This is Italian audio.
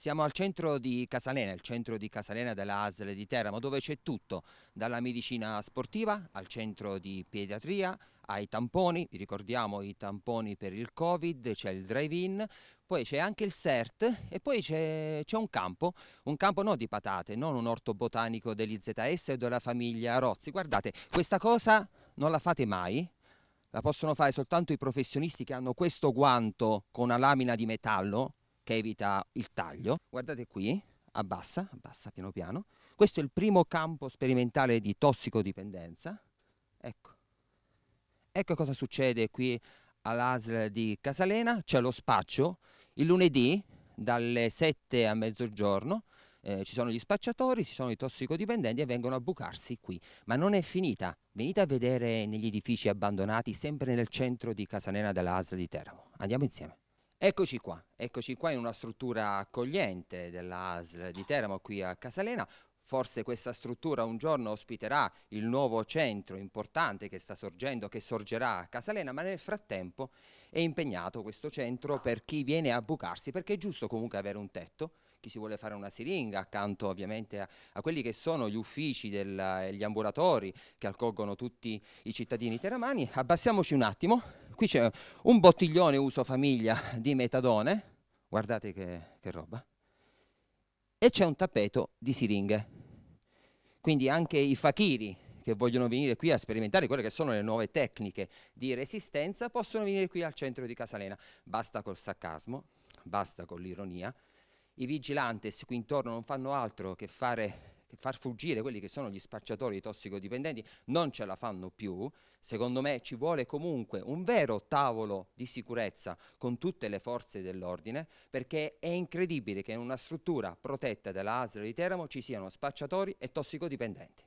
Siamo al centro di Casalena, il centro di Casalena della ASL di Teramo, dove c'è tutto, dalla medicina sportiva al centro di pediatria, ai tamponi, vi ricordiamo i tamponi per il Covid, c'è il drive-in, poi c'è anche il CERT e poi c'è, un campo, un campo non di patate, non un orto botanico degli ZS o della famiglia Rozzi. Guardate, questa cosa non la fate mai, la possono fare soltanto i professionisti che hanno questo guanto con una lamina di metallo, che evita il taglio. Guardate qui, abbassa, abbassa piano piano. Questo è il primo campo sperimentale di tossicodipendenza. Ecco, ecco cosa succede qui all'ASL di Casalena, c'è lo spaccio, il lunedì dalle 7 a mezzogiorno eh, ci sono gli spacciatori, ci sono i tossicodipendenti e vengono a bucarsi qui. Ma non è finita, venite a vedere negli edifici abbandonati sempre nel centro di Casalena dell'ASL di Teramo. Andiamo insieme. Eccoci qua, eccoci qua in una struttura accogliente dell'ASL di Teramo qui a Casalena. Forse questa struttura un giorno ospiterà il nuovo centro importante che sta sorgendo, che sorgerà a Casalena, ma nel frattempo è impegnato questo centro per chi viene a bucarsi, perché è giusto comunque avere un tetto, chi si vuole fare una siringa, accanto ovviamente a, a quelli che sono gli uffici e gli ambulatori che accolgono tutti i cittadini teramani. Abbassiamoci un attimo qui c'è un bottiglione uso famiglia di metadone, guardate che, che roba, e c'è un tappeto di siringhe. Quindi anche i fakiri che vogliono venire qui a sperimentare quelle che sono le nuove tecniche di resistenza possono venire qui al centro di Casalena. Basta col sarcasmo, basta con l'ironia. I vigilantes qui intorno non fanno altro che fare far fuggire quelli che sono gli spacciatori di tossicodipendenti non ce la fanno più, secondo me ci vuole comunque un vero tavolo di sicurezza con tutte le forze dell'ordine perché è incredibile che in una struttura protetta dalla ASL di Teramo ci siano spacciatori e tossicodipendenti.